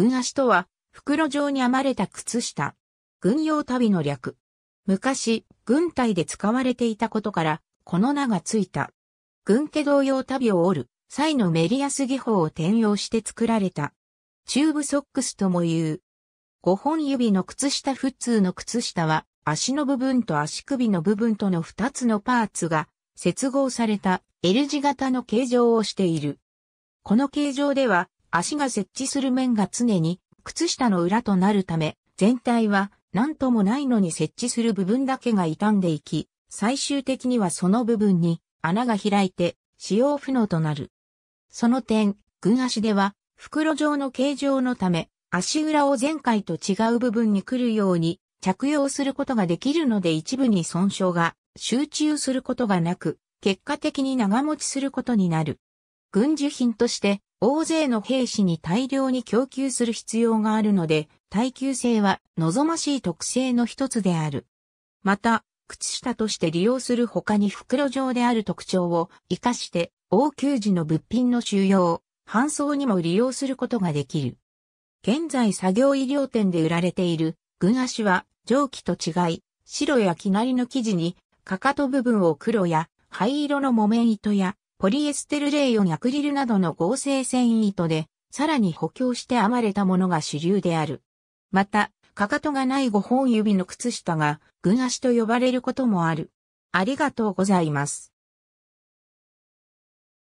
軍足とは、袋状に編まれた靴下。軍用旅の略。昔、軍隊で使われていたことから、この名がついた。軍家同様旅を織る、際のメリアス技法を転用して作られた。チューブソックスとも言う。5本指の靴下普通の靴下は、足の部分と足首の部分との2つのパーツが、接合された L 字型の形状をしている。この形状では、足が設置する面が常に靴下の裏となるため、全体は何ともないのに設置する部分だけが傷んでいき、最終的にはその部分に穴が開いて使用不能となる。その点、軍足では袋状の形状のため、足裏を前回と違う部分に来るように着用することができるので一部に損傷が集中することがなく、結果的に長持ちすることになる。軍需品として大勢の兵士に大量に供給する必要があるので、耐久性は望ましい特性の一つである。また、靴下として利用する他に袋状である特徴を活かして応急時の物品の収容、搬送にも利用することができる。現在作業医療店で売られている具足は蒸気と違い、白や生成の生地にかかと部分を黒や灰色の木綿糸やポリエステルレイヨンアクリルなどの合成繊維糸で、さらに補強して編まれたものが主流である。また、かかとがない5本指の靴下が、群足と呼ばれることもある。ありがとうございます。